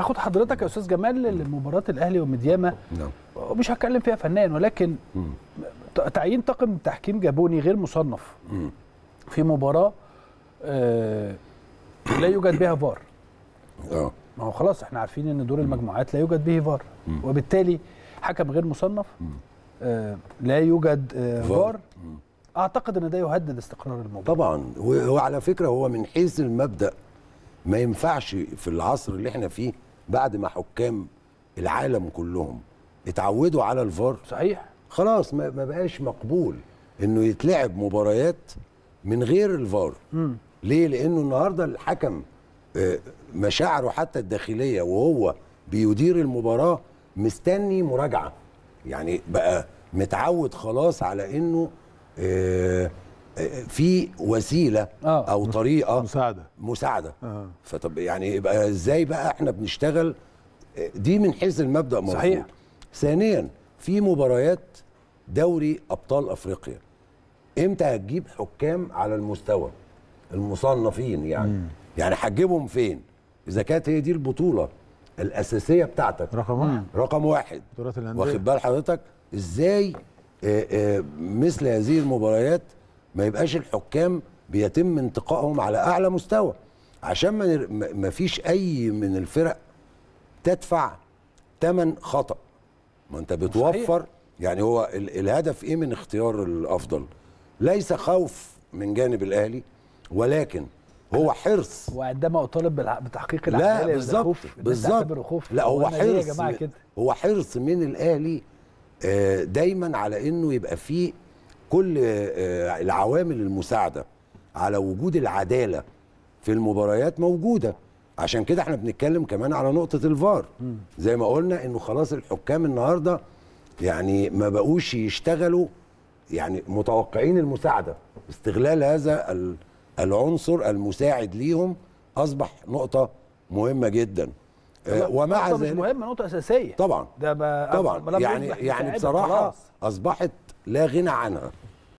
هاخد حضرتك يا استاذ جمال لمباراه الاهلي ومدياما نعم. مش هتكلم فيها فنان ولكن تعيين طاقم تحكيم جابوني غير مصنف في مباراه آه لا يوجد بها فار اه ما هو خلاص احنا عارفين ان دور المجموعات لا يوجد به فار وبالتالي حكم غير مصنف آه لا يوجد آه فار اعتقد ان ده يهدد استقرار المباراه طبعا وعلى فكره هو من حيث المبدا ما ينفعش في العصر اللي احنا فيه بعد ما حكام العالم كلهم اتعودوا على الفار صحيح خلاص ما بقاش مقبول انه يتلعب مباريات من غير الفار م. ليه لانه النهارده الحكم آه، مشاعره حتى الداخليه وهو بيدير المباراه مستني مراجعه يعني بقى متعود خلاص على انه آه، في وسيله آه. او طريقه مساعده مساعده آه. فطب يعني يبقى ازاي بقى احنا بنشتغل دي من حيث المبدا مرفوض صحيح ثانيا في مباريات دوري ابطال افريقيا امتى هتجيب حكام على المستوى المصنفين يعني مم. يعني هتجيبهم فين اذا كانت هي دي البطوله الاساسيه بتاعتك رقم واحد رقم واحد واخد بال حضرتك ازاي آه، آه، مثل هذه المباريات ما يبقاش الحكام بيتم انتقائهم على اعلى مستوى عشان ما فيش اي من الفرق تدفع ثمن خطا ما انت بتوفر يعني هو الهدف ايه من اختيار الافضل ليس خوف من جانب الاهلي ولكن هو حرص وعندما اطالب بتحقيق العداله لا بالظبط بالظبط لا هو حرص هو حرص من الاهلي آه، دايما على انه يبقى فيه كل آه، آه، العوامل المساعده على وجود العداله في المباريات موجوده عشان كده احنا بنتكلم كمان على نقطه الفار زي ما قلنا انه خلاص الحكام النهارده يعني ما بقوش يشتغلوا يعني متوقعين المساعده استغلال هذا العنصر المساعد ليهم اصبح نقطه مهمه جدا آه، ومع ذلك مش مهمه نقطه اساسيه طبعا ده طبعا يعني يعني بصراحه خلاص. اصبحت لا غنى عنها